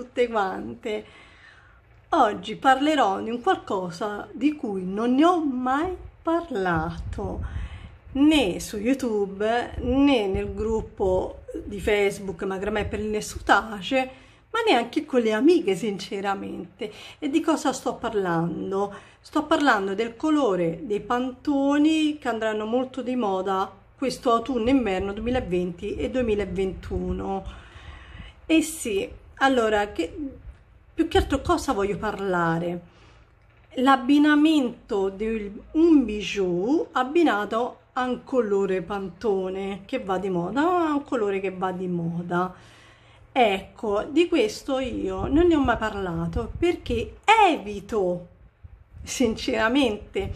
tutte quante. Oggi parlerò di un qualcosa di cui non ne ho mai parlato né su YouTube né nel gruppo di Facebook Magramè per il Nessutace, ma neanche con le amiche sinceramente. E di cosa sto parlando? Sto parlando del colore dei pantoni che andranno molto di moda questo autunno-inverno 2020 e 2021. E eh sì, allora, che, più che altro cosa voglio parlare? L'abbinamento di un bijou abbinato a un colore pantone che va di moda, a un colore che va di moda. Ecco, di questo io non ne ho mai parlato perché evito, sinceramente,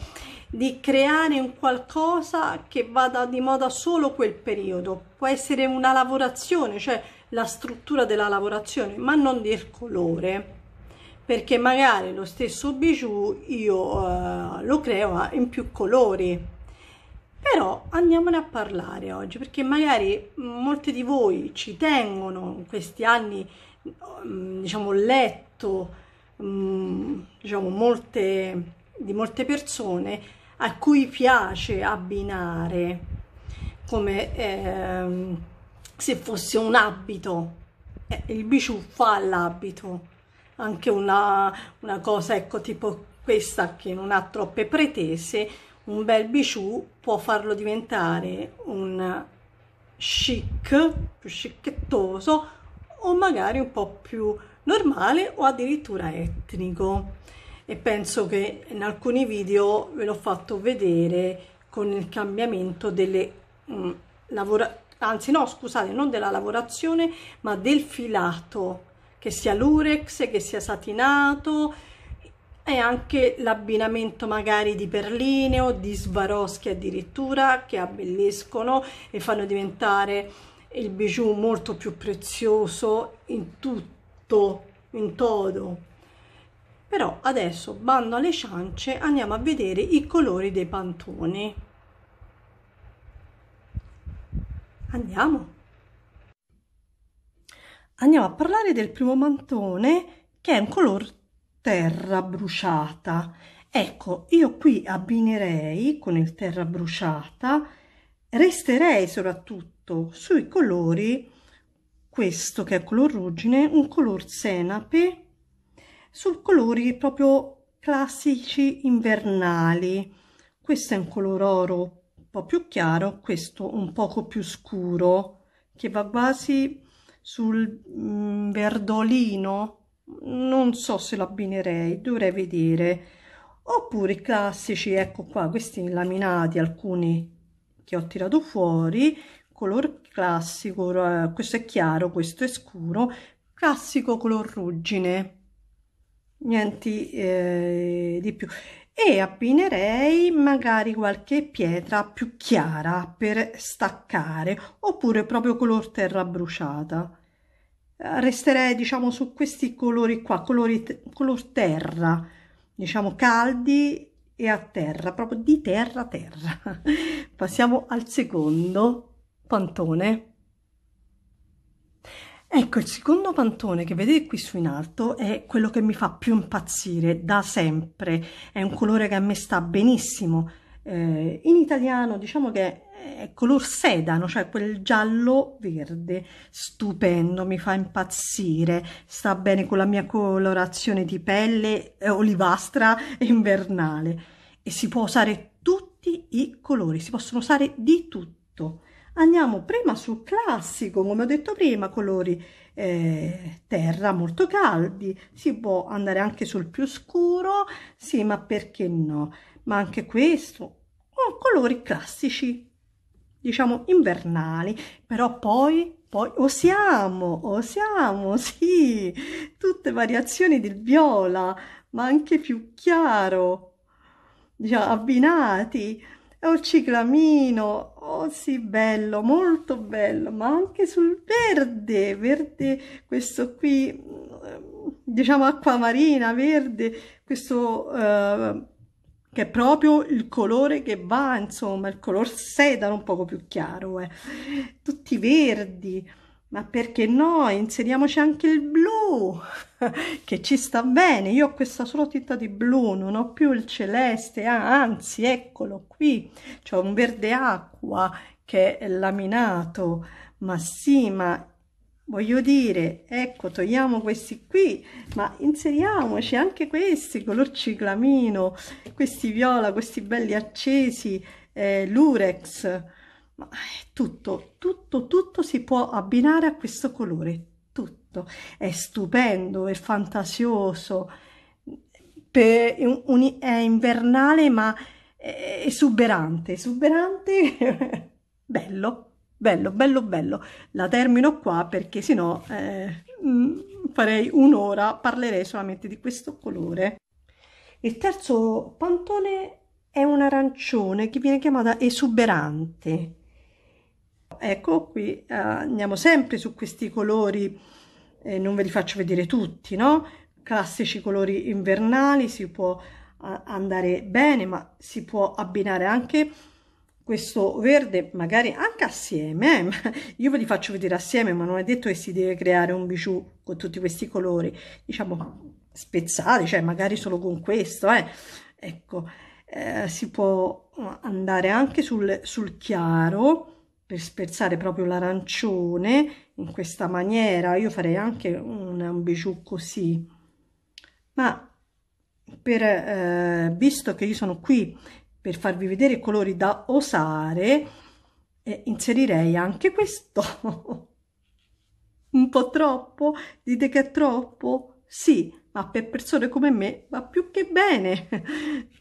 di creare un qualcosa che vada di moda solo quel periodo. Può essere una lavorazione, cioè la struttura della lavorazione ma non del colore perché magari lo stesso bijou io eh, lo creo in più colori però andiamone a parlare oggi perché magari molti di voi ci tengono in questi anni mm, diciamo letto mm, diciamo molte di molte persone a cui piace abbinare come eh, se fosse un abito, eh, il biciuffa fa l'abito, anche una, una, cosa ecco tipo questa che non ha troppe pretese, un bel biciù può farlo diventare un chic, più scicchettoso o magari un po' più normale o addirittura etnico e penso che in alcuni video ve l'ho fatto vedere con il cambiamento delle mh, mm, lavorazioni anzi no scusate non della lavorazione ma del filato che sia lurex che sia satinato e anche l'abbinamento magari di perline o di svaroschi addirittura che abbelliscono e fanno diventare il bijou molto più prezioso in tutto in todo però adesso bando alle ciance andiamo a vedere i colori dei pantoni Andiamo! Andiamo a parlare del primo mantone che è un color terra bruciata. Ecco, io qui abbinerei con il terra bruciata, resterei soprattutto sui colori, questo che è color ruggine, un color senape, su colori proprio classici invernali. Questo è un color oro po' più chiaro, questo un poco più scuro, che va quasi sul mh, mm, verdolino, non so se l'abbinerei, dovrei vedere. Oppure i classici, ecco qua, questi laminati, alcuni che ho tirato fuori, color classico, eh, questo è chiaro, questo è scuro, classico color ruggine, niente eh, di più e appinerei magari qualche pietra più chiara per staccare oppure proprio color terra bruciata resterei diciamo su questi colori qua colori color terra diciamo caldi e a terra proprio di terra terra passiamo al secondo pantone Ecco, il secondo pantone che vedete qui su in alto è quello che mi fa più impazzire da sempre. È un colore che a me sta benissimo. Eh, in italiano diciamo che è color sedano, cioè quel giallo verde stupendo, mi fa impazzire, sta bene con la mia colorazione di pelle eh, olivastra e invernale e si può usare tutti i colori, si possono usare di tutto andiamo prima sul classico come ho detto prima colori eh, terra molto caldi si può andare anche sul più scuro sì ma perché no ma anche questo con colori classici diciamo invernali però poi poi osiamo osiamo sì tutte variazioni del viola ma anche più chiaro diciamo abbinati è un ciclamino, oh sì, bello, molto bello, ma anche sul verde, verde, questo qui, mm, diciamo acqua marina verde, questo eh, che è proprio il colore che va, insomma, il color sedano un poco più chiaro, eh. tutti verdi, ma perché no? Inseriamoci anche il blu, che ci sta bene. Io ho questa sola tinta di blu, non ho più il celeste, ah, anzi, eccolo qui, c'è un verde acqua che è laminato, ma sì, ma voglio dire, ecco, togliamo questi qui, ma inseriamoci anche questi, color ciclamino, questi viola, questi belli accesi, eh, lurex, ma eh, tutto, tutto, tutto si può abbinare a questo colore, tutto. È stupendo, è fantasioso, per, un, è invernale ma è esuberante, esuberante, bello, bello, bello, bello. La termino qua perché sennò eh, mm, farei un'ora, parlerei solamente di questo colore. Il terzo pantone è un arancione che viene chiamato esuberante Ecco qui eh, andiamo sempre su questi colori, eh, non ve li faccio vedere tutti, no? Classici colori invernali, si può andare bene, ma si può abbinare anche questo verde magari anche assieme eh? io ve li faccio vedere assieme ma non è detto che si deve creare un bijou con tutti questi colori diciamo spezzati cioè magari solo con questo eh? ecco eh, si può andare anche sul, sul chiaro per spezzare proprio l'arancione in questa maniera io farei anche un, un bijou così ma per, eh, visto che io sono qui per farvi vedere i colori da osare eh, inserirei anche questo un po' troppo dite che è troppo sì ma per persone come me va più che bene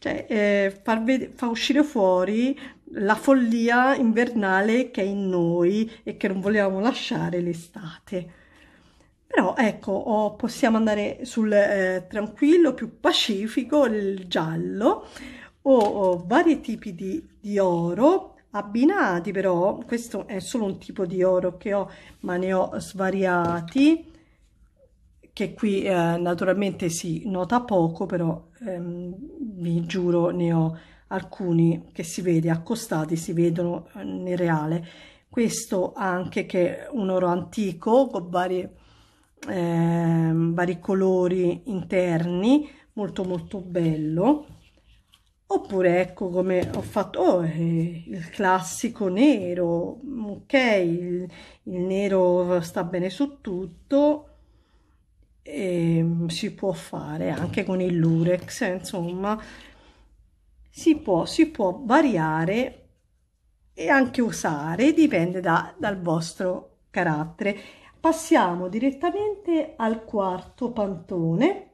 cioè eh, far, far uscire fuori la follia invernale che è in noi e che non volevamo lasciare l'estate. Però ecco, oh, possiamo andare sul eh, tranquillo, più pacifico, il giallo, o oh, vari tipi di, di oro, abbinati però questo è solo un tipo di oro che ho ma ne ho svariati che qui eh, naturalmente si nota poco però ehm, vi giuro ne ho alcuni che si vede accostati si vedono eh, nel reale. Questo anche che è un oro antico con vari, eh, vari colori interni, molto molto bello. Oppure ecco come ho fatto oh, eh, il classico nero, ok, il, il nero sta bene su tutto, e ehm, si può fare anche con il lurex, insomma, si può, si può variare e anche usare, dipende da, dal vostro carattere. Passiamo direttamente al quarto pantone,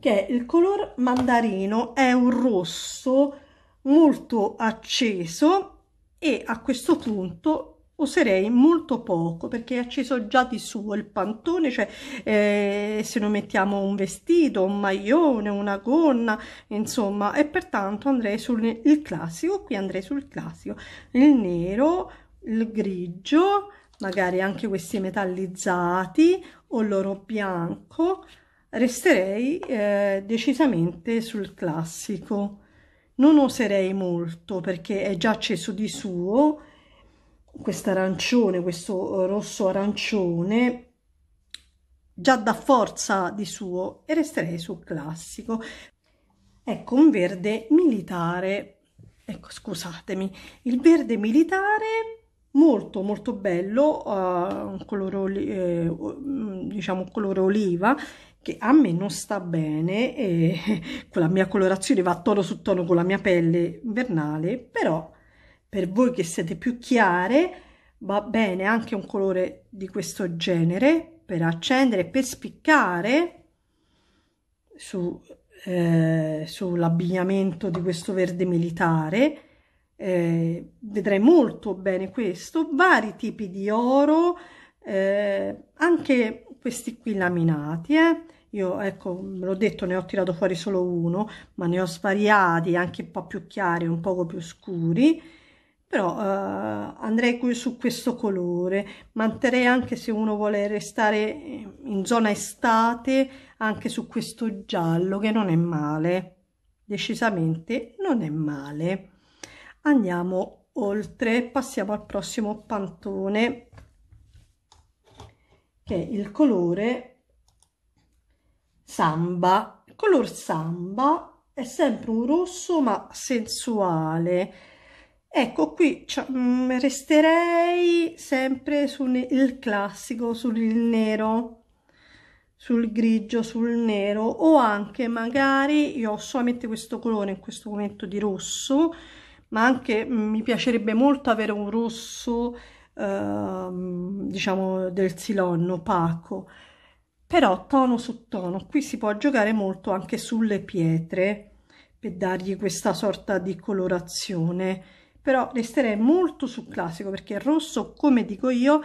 che è il color mandarino, è un rosso molto acceso e a questo punto userei molto poco perché è acceso già di suo il pantone cioè eh, se non mettiamo un vestito un maglione una gonna insomma e pertanto andrei sul classico qui andrei sul classico il nero il grigio magari anche questi metallizzati o l'oro bianco resterei eh, decisamente sul classico non oserei molto perché è già acceso di suo questo arancione, questo eh, rosso arancione, già da forza di suo e resterei sul classico. Ecco, un verde militare, ecco scusatemi, il verde militare molto molto bello, uh, un colore, eh, mm, diciamo un colore oliva, che a me non sta bene e con la mia colorazione va tono su tono con la mia pelle invernale, però per voi che siete più chiare va bene anche un colore di questo genere per accendere per spiccare su, eh, sull'abbigliamento di questo verde militare eh, vedrei molto bene questo vari tipi di oro eh, anche questi qui laminati eh. io ecco ve l'ho detto ne ho tirato fuori solo uno ma ne ho svariati anche un po più chiari un poco più scuri però uh, andrei su questo colore manterrei anche se uno vuole restare in zona estate anche su questo giallo che non è male decisamente non è male andiamo oltre passiamo al prossimo pantone che è il colore samba color samba è sempre un rosso ma sensuale Ecco, qui mm, resterei sempre sul classico, sul nero, sul grigio, sul nero o anche magari, io ho solamente questo colore in questo momento di rosso, ma anche mm, mi piacerebbe molto avere un rosso, eh, diciamo, del silon opaco, però tono su tono. Qui si può giocare molto anche sulle pietre per dargli questa sorta di colorazione però resterei molto sul classico perché il rosso, come dico io,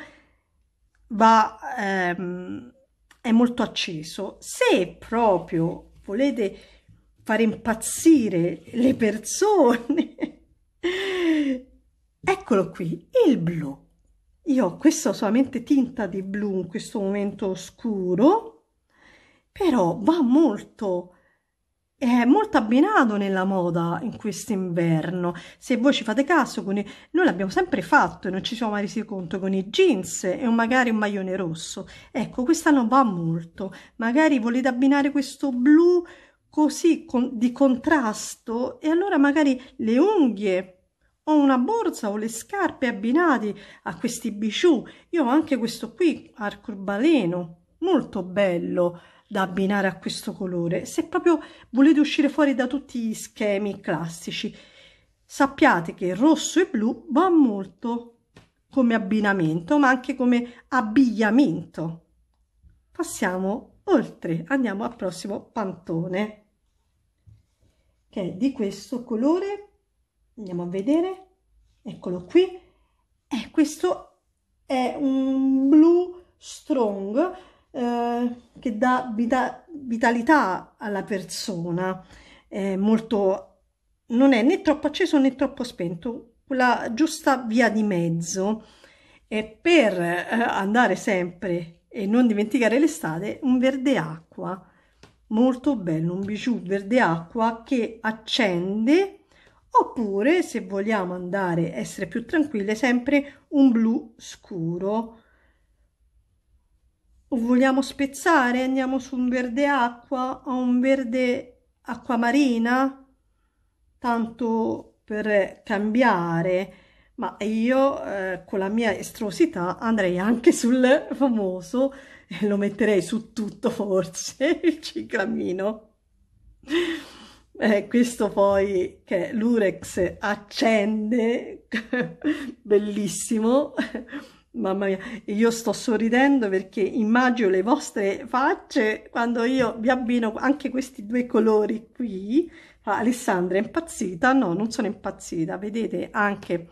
va, ehm, è molto acceso. Se proprio volete fare impazzire le persone, eccolo qui, il blu. Io ho questa solamente tinta di blu in questo momento scuro, però va molto è molto abbinato nella moda in questo inverno. Se voi ci fate caso, con i... noi l'abbiamo sempre fatto e non ci siamo mai resi conto con i jeans e magari un maglione rosso. Ecco, quest'anno va molto. Magari volete abbinare questo blu così con... di contrasto e allora magari le unghie o una borsa o le scarpe abbinate a questi biciù. Io ho anche questo qui, arcobaleno, molto bello da abbinare a questo colore se proprio volete uscire fuori da tutti gli schemi classici sappiate che rosso e blu va molto come abbinamento ma anche come abbigliamento passiamo oltre andiamo al prossimo pantone che è di questo colore andiamo a vedere eccolo qui e questo è un blu strong eh, che dà vita vitalità alla persona, è molto, non è né troppo acceso né troppo spento, quella giusta via di mezzo e per eh, andare sempre e non dimenticare l'estate un verde acqua molto bello un bijou verde acqua che accende oppure se vogliamo andare essere più tranquille sempre un blu scuro vogliamo spezzare, andiamo su un verde acqua, a un verde acquamarina, tanto per cambiare, ma io eh, con la mia estrosità andrei anche sul famoso, e lo metterei su tutto forse, il ciclamino. Eh, questo poi che l'Urex accende, bellissimo. Mamma mia, io sto sorridendo perché immagino le vostre facce quando io vi abbino anche questi due colori qui. Ah, Alessandra è impazzita? No, non sono impazzita. Vedete anche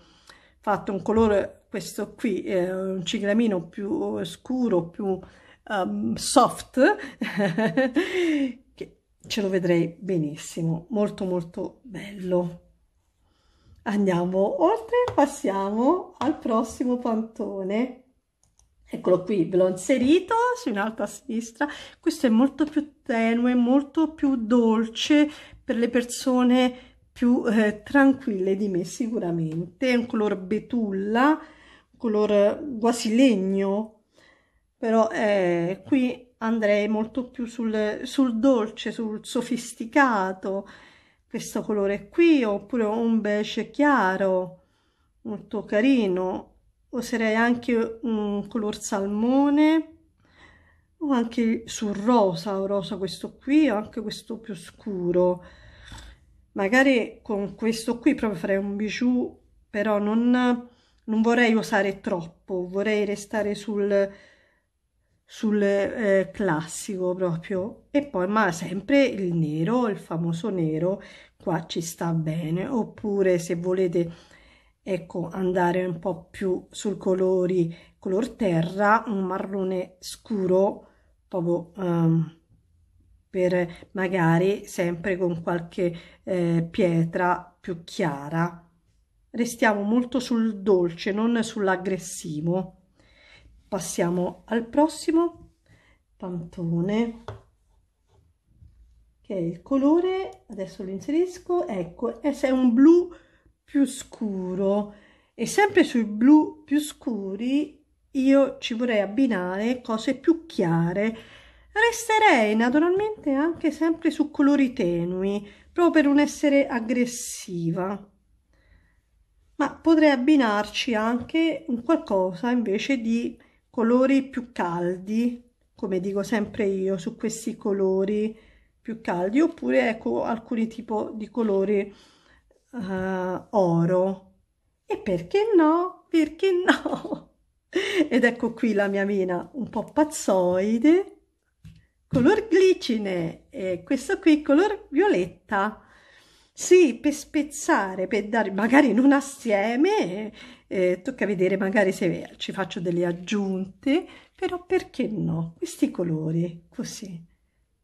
fatto un colore, questo qui, eh, un ciclamino più eh, scuro, più um, soft, che ce lo vedrei benissimo. Molto molto bello. Andiamo oltre, passiamo al prossimo pantone. Eccolo qui, ve l'ho inserito su in alto a sinistra. Questo è molto più tenue, molto più dolce per le persone più eh, tranquille di me sicuramente. È un color betulla, un color quasi legno, però eh, qui andrei molto più sul, sul dolce, sul sofisticato questo colore qui oppure un beige chiaro molto carino userei anche un color salmone o anche sul rosa o rosa questo qui o anche questo più scuro magari con questo qui proprio farei un bijou però non, non vorrei usare troppo vorrei restare sul sul eh, classico proprio e poi ma sempre il nero il famoso nero qua ci sta bene oppure se volete ecco andare un po più sul colori color terra un marrone scuro proprio um, per magari sempre con qualche eh, pietra più chiara restiamo molto sul dolce non sull'aggressivo passiamo al prossimo pantone che è il colore adesso lo inserisco ecco e se è un blu più scuro e sempre sui blu più scuri io ci vorrei abbinare cose più chiare resterei naturalmente anche sempre su colori tenui proprio per non essere aggressiva ma potrei abbinarci anche un qualcosa invece di colori più caldi, come dico sempre io, su questi colori più caldi, oppure ecco alcuni tipo di colori uh, oro. E perché no? Perché no? Ed ecco qui la mia mena un po' pazzoide, color glicine e questo qui color violetta. Sì, per spezzare, per dare magari in un assieme eh, tocca vedere magari se ci faccio delle aggiunte, però perché no? Questi colori, così.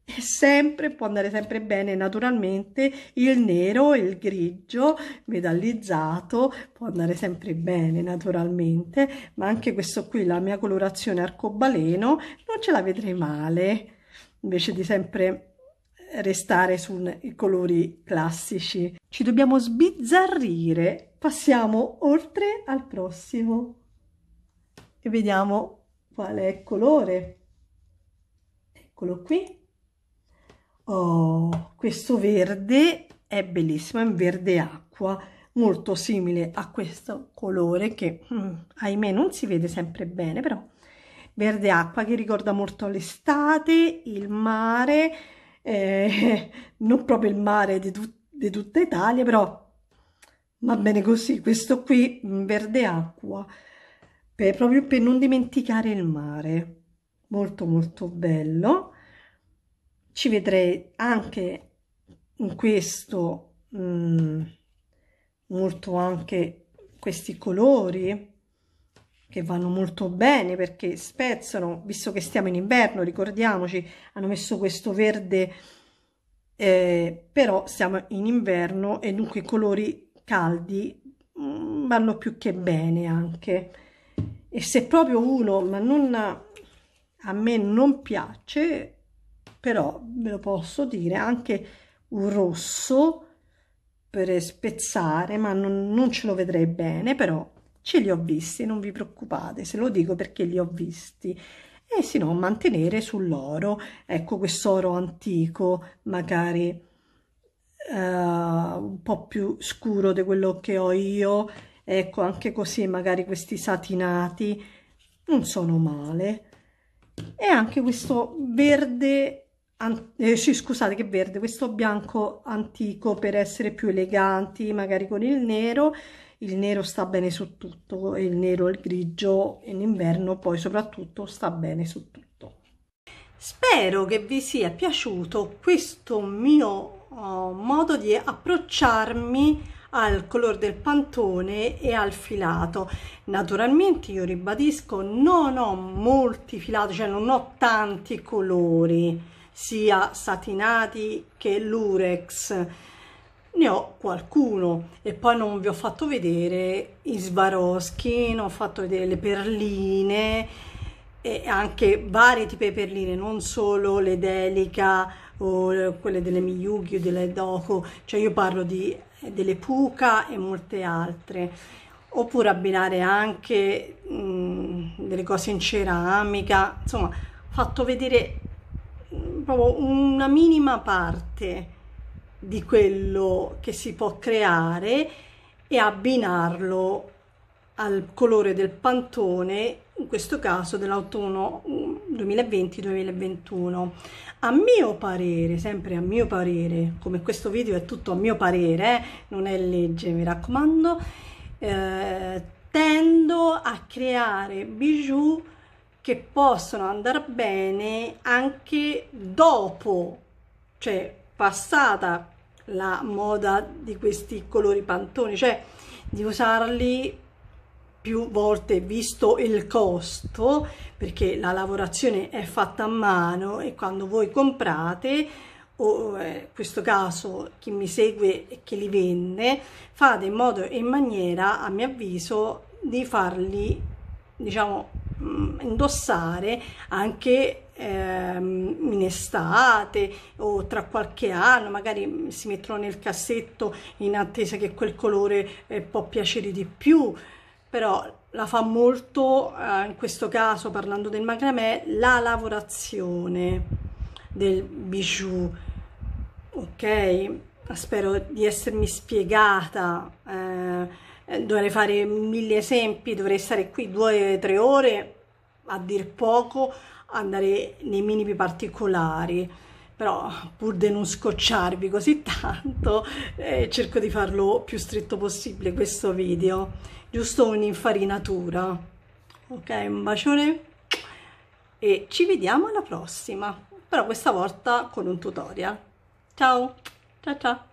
E sempre, può andare sempre bene naturalmente il nero, il grigio metallizzato, può andare sempre bene naturalmente, ma anche questo qui, la mia colorazione arcobaleno, non ce la vedrei male, invece di sempre restare sui colori classici. Ci dobbiamo sbizzarrire. Passiamo oltre al prossimo e vediamo qual è il colore. Eccolo qui. Oh, questo verde è bellissimo, è un verde acqua, molto simile a questo colore che, mm, ahimè, non si vede sempre bene, però verde acqua che ricorda molto l'estate, il mare, eh, non proprio il mare di, tut- di tutta Italia, però va bene così, questo qui mm, verde acqua, per, proprio per non dimenticare il mare, molto molto bello. Ci vedrei anche in questo mh, mm, molto anche questi colori che vanno molto bene perché spezzano, visto che stiamo in inverno, ricordiamoci, hanno messo questo verde, eh, però siamo in inverno e dunque i colori caldi mh, mm, vanno più che bene anche. E se proprio uno, ma non, a me non piace, però ve lo posso dire, anche un rosso per spezzare, ma non, non ce lo vedrei bene, però ce li ho visti, non vi preoccupate, se lo dico perché li ho visti. E se no, mantenere sull'oro, ecco questo oro antico, magari uh, un po' più scuro di quello che ho io, ecco anche così magari questi satinati non sono male. E anche questo verde, eh, scusate che verde, questo bianco antico per essere più eleganti, magari con il nero, il nero sta bene su tutto, il nero e il grigio in inverno poi soprattutto sta bene su tutto. Spero che vi sia piaciuto questo mio uh, modo di approcciarmi al colore del pantone e al filato naturalmente io ribadisco non ho molti filati cioè non ho tanti colori sia satinati che lurex ne ho qualcuno e poi non vi ho fatto vedere i Swarovski, non ho fatto vedere le perline e anche vari tipi di perline, non solo le Delica o quelle delle Miyugi o delle Doko, cioè io parlo di, delle Puka e molte altre oppure abbinare anche mh, delle cose in ceramica, insomma, ho fatto vedere proprio una minima parte di quello che si può creare e abbinarlo al colore del pantone, in questo caso dell'autunno 2020-2021. Mm, a mio parere, sempre a mio parere, come questo video è tutto a mio parere, eh, non è legge, mi raccomando, eh, tendo a creare bijou che possono andare bene anche dopo, cioè passata la moda di questi colori pantoni, cioè di usarli più volte visto il costo, perché la lavorazione è fatta a mano e quando voi comprate, o in eh, questo caso chi mi segue e chi li vende, fate in modo e in maniera, a mio avviso, di farli, diciamo, mm, indossare anche ehm, in estate o tra qualche anno, magari si mettono nel cassetto in attesa che quel colore eh, può piacere di più, però la fa molto, eh, in questo caso parlando del macramè, la lavorazione del bijou, ok? Spero di essermi spiegata. Eh, dovrei fare mille esempi, dovrei stare qui due o tre ore a dir poco andare nei minimi particolari, però pur di non scocciarvi così tanto eh, cerco di farlo più stretto possibile questo video, giusto un'infarinatura. Ok, un bacione e ci vediamo alla prossima, però questa volta con un tutorial. Ciao, ciao ciao!